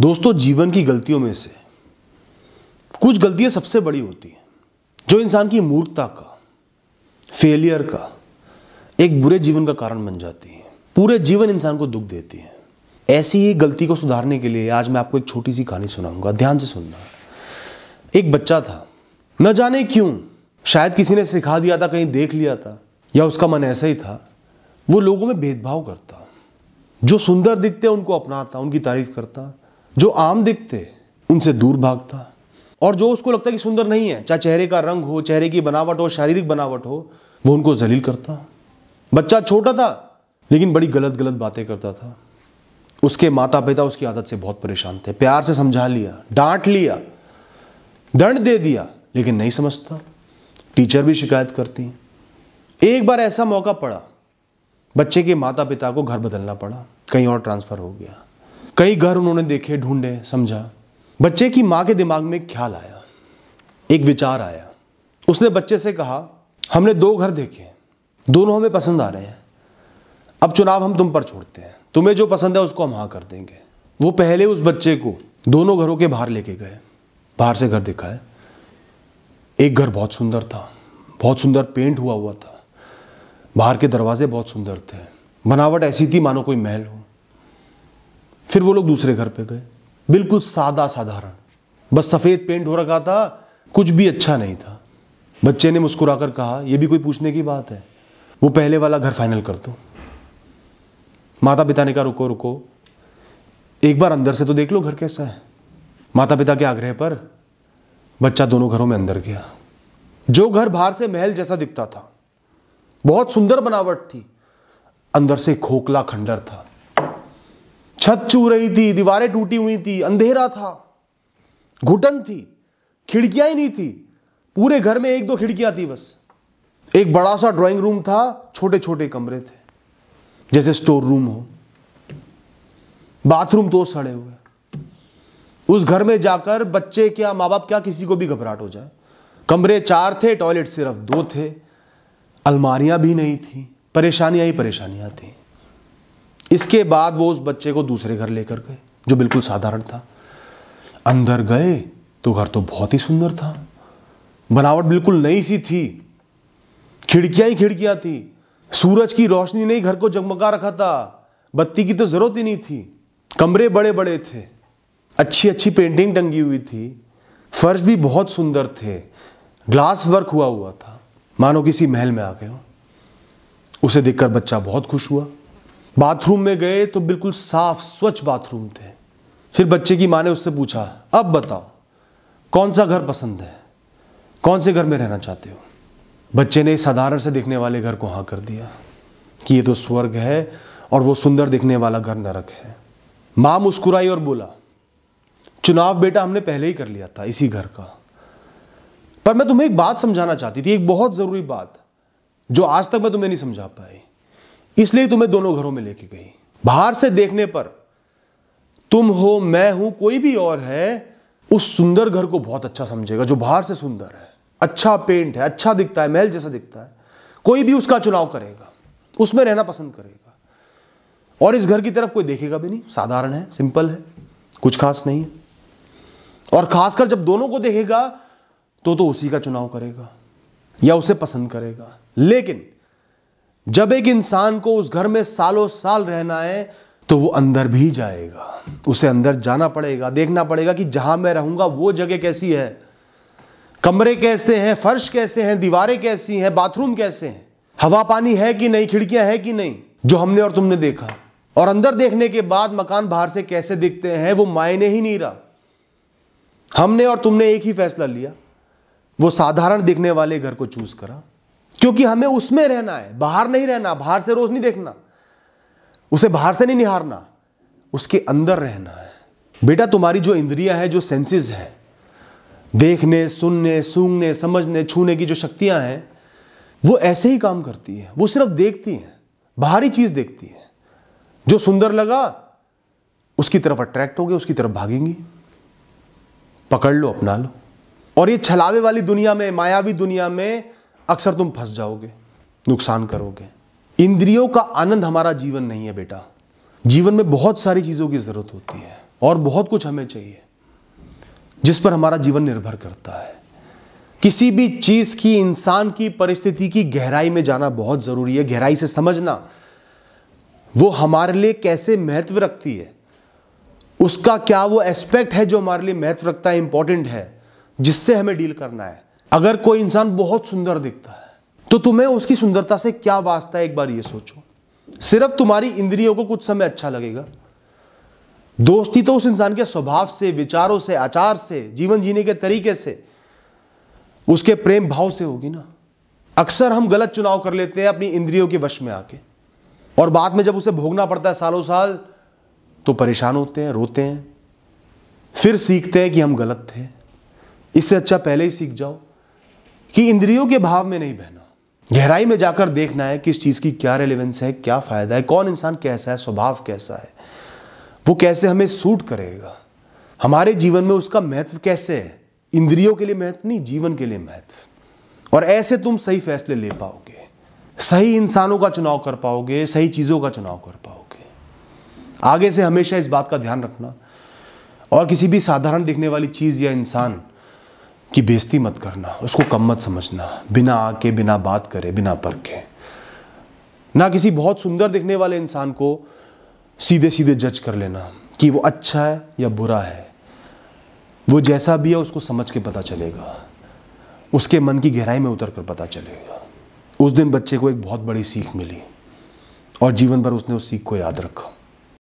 दोस्तों जीवन की गलतियों में से कुछ गलतियां सबसे बड़ी होती हैं जो इंसान की मूर्खता का फेलियर का एक बुरे जीवन का कारण बन जाती है पूरे जीवन इंसान को दुख देती है ऐसी ही गलती को सुधारने के लिए आज मैं आपको एक छोटी सी कहानी सुनाऊंगा ध्यान से सुनना एक बच्चा था न जाने क्यों शायद किसी ने सिखा दिया था कहीं देख लिया था या उसका मन ऐसा ही था वो लोगों में भेदभाव करता जो सुंदर दिखते उनको अपनाता उनकी तारीफ करता जो आम दिखते उनसे दूर भागता और जो उसको लगता है कि सुंदर नहीं है चाहे चेहरे का रंग हो चेहरे की बनावट हो शारीरिक बनावट हो वो उनको जलील करता बच्चा छोटा था लेकिन बड़ी गलत गलत बातें करता था उसके माता पिता उसकी आदत से बहुत परेशान थे प्यार से समझा लिया डांट लिया दंड दे दिया लेकिन नहीं समझता टीचर भी शिकायत करती एक बार ऐसा मौका पड़ा बच्चे के माता पिता को घर बदलना पड़ा कहीं और ट्रांसफ़र हो गया कई घर उन्होंने देखे ढूंढे समझा बच्चे की माँ के दिमाग में ख्याल आया एक विचार आया उसने बच्चे से कहा हमने दो घर देखे दोनों हमें पसंद आ रहे हैं अब चुनाव हम तुम पर छोड़ते हैं तुम्हें जो पसंद है उसको हम हाँ कर देंगे वो पहले उस बच्चे को दोनों घरों के बाहर लेके गए बाहर से घर देखा है एक घर बहुत सुंदर था बहुत सुंदर पेंट हुआ हुआ था बाहर के दरवाजे बहुत सुंदर थे बनावट ऐसी थी मानो कोई महल हो फिर वो लोग दूसरे घर पे गए बिल्कुल सादा साधारण बस सफ़ेद पेंट हो रखा था कुछ भी अच्छा नहीं था बच्चे ने मुस्कुराकर कहा यह भी कोई पूछने की बात है वो पहले वाला घर फाइनल कर दो माता पिता ने कहा रुको रुको एक बार अंदर से तो देख लो घर कैसा है माता पिता के आग्रह पर बच्चा दोनों घरों में अंदर गया जो घर बाहर से महल जैसा दिखता था बहुत सुंदर बनावट थी अंदर से खोखला खंडर था छत चू रही थी दीवारें टूटी हुई थी अंधेरा था घुटन थी खिड़कियां ही नहीं थी पूरे घर में एक दो खिड़कियां थी बस एक बड़ा सा ड्राइंग रूम था छोटे छोटे कमरे थे जैसे स्टोर रूम हो बाथरूम तो सड़े हुए उस घर में जाकर बच्चे क्या माँ बाप क्या किसी को भी घबराहट हो जाए कमरे चार थे टॉयलेट सिर्फ दो थे अलमारियां भी नहीं थी परेशानियां ही परेशानियां थी इसके बाद वो उस बच्चे को दूसरे घर लेकर गए जो बिल्कुल साधारण था अंदर गए तो घर तो बहुत ही सुंदर था बनावट बिल्कुल नई सी थी खिड़कियां ही खिड़कियां थी सूरज की रोशनी ने घर को जगमगा रखा था बत्ती की तो जरूरत ही नहीं थी कमरे बड़े बड़े थे अच्छी अच्छी पेंटिंग टंगी हुई थी फर्श भी बहुत सुंदर थे ग्लास वर्क हुआ हुआ था मानो किसी महल में आ गए हो उसे देखकर बच्चा बहुत खुश हुआ बाथरूम में गए तो बिल्कुल साफ स्वच्छ बाथरूम थे फिर बच्चे की माँ ने उससे पूछा अब बताओ कौन सा घर पसंद है कौन से घर में रहना चाहते हो बच्चे ने साधारण से दिखने वाले घर को हाँ कर दिया कि ये तो स्वर्ग है और वो सुंदर दिखने वाला घर नरक है माँ मुस्कुराई और बोला चुनाव बेटा हमने पहले ही कर लिया था इसी घर का पर मैं तुम्हें एक बात समझाना चाहती थी एक बहुत ज़रूरी बात जो आज तक मैं तुम्हें नहीं समझा पाई इसलिए तुम्हें दोनों घरों में लेके गई बाहर से देखने पर तुम हो मैं हूं कोई भी और है उस सुंदर घर को बहुत अच्छा समझेगा जो बाहर से सुंदर है अच्छा पेंट है अच्छा दिखता है महल जैसा दिखता है कोई भी उसका चुनाव करेगा उसमें रहना पसंद करेगा और इस घर की तरफ कोई देखेगा भी नहीं साधारण है सिंपल है कुछ खास नहीं है और खासकर जब दोनों को देखेगा तो तो उसी का चुनाव करेगा या उसे पसंद करेगा लेकिन जब एक इंसान को उस घर में सालों साल रहना है तो वो अंदर भी जाएगा उसे अंदर जाना पड़ेगा देखना पड़ेगा कि जहां मैं रहूंगा वो जगह कैसी है कमरे कैसे हैं फर्श कैसे हैं दीवारें कैसी हैं बाथरूम कैसे हैं हवा पानी है कि नहीं खिड़कियां हैं कि नहीं जो हमने और तुमने देखा और अंदर देखने के बाद मकान बाहर से कैसे दिखते हैं वो मायने ही नहीं रहा हमने और तुमने एक ही फैसला लिया वो साधारण दिखने वाले घर को चूज करा क्योंकि हमें उसमें रहना है बाहर नहीं रहना बाहर से रोज नहीं देखना उसे बाहर से नहीं निहारना उसके अंदर रहना है बेटा तुम्हारी जो इंद्रिया है जो सेंसेस है देखने सुनने सूंघने समझने छूने की जो शक्तियां हैं वो ऐसे ही काम करती है वो सिर्फ देखती हैं बाहरी चीज देखती है जो सुंदर लगा उसकी तरफ अट्रैक्ट हो गए उसकी तरफ भागेंगी पकड़ लो अपना लो और ये छलावे वाली दुनिया में मायावी दुनिया में अक्सर तुम फंस जाओगे नुकसान करोगे इंद्रियों का आनंद हमारा जीवन नहीं है बेटा जीवन में बहुत सारी चीज़ों की ज़रूरत होती है और बहुत कुछ हमें चाहिए जिस पर हमारा जीवन निर्भर करता है किसी भी चीज़ की इंसान की परिस्थिति की गहराई में जाना बहुत ज़रूरी है गहराई से समझना वो हमारे लिए कैसे महत्व रखती है उसका क्या वो एस्पेक्ट है जो हमारे लिए महत्व रखता है इंपॉर्टेंट है जिससे हमें डील करना है अगर कोई इंसान बहुत सुंदर दिखता है तो तुम्हें उसकी सुंदरता से क्या वास्ता है एक बार ये सोचो सिर्फ तुम्हारी इंद्रियों को कुछ समय अच्छा लगेगा दोस्ती तो उस इंसान के स्वभाव से विचारों से आचार से जीवन जीने के तरीके से उसके प्रेम भाव से होगी ना अक्सर हम गलत चुनाव कर लेते हैं अपनी इंद्रियों के वश में आके और बाद में जब उसे भोगना पड़ता है सालों साल तो परेशान होते हैं रोते हैं फिर सीखते हैं कि हम गलत थे इससे अच्छा पहले ही सीख जाओ कि इंद्रियों के भाव में नहीं बहना गहराई में जाकर देखना है कि इस चीज़ की क्या रेलिवेंस है क्या फ़ायदा है कौन इंसान कैसा है स्वभाव कैसा है वो कैसे हमें सूट करेगा हमारे जीवन में उसका महत्व कैसे है इंद्रियों के लिए महत्व नहीं जीवन के लिए महत्व और ऐसे तुम सही फैसले ले पाओगे सही इंसानों का चुनाव कर पाओगे सही चीज़ों का चुनाव कर पाओगे आगे से हमेशा इस बात का ध्यान रखना और किसी भी साधारण दिखने वाली चीज़ या इंसान कि बेइज्जती मत करना उसको कम मत समझना बिना आके बिना बात करे बिना परखे ना किसी बहुत सुंदर दिखने वाले इंसान को सीधे सीधे जज कर लेना कि वो अच्छा है या बुरा है वो जैसा भी है उसको समझ के पता चलेगा उसके मन की गहराई में उतर कर पता चलेगा उस दिन बच्चे को एक बहुत बड़ी सीख मिली और जीवन भर उसने उस सीख को याद रखा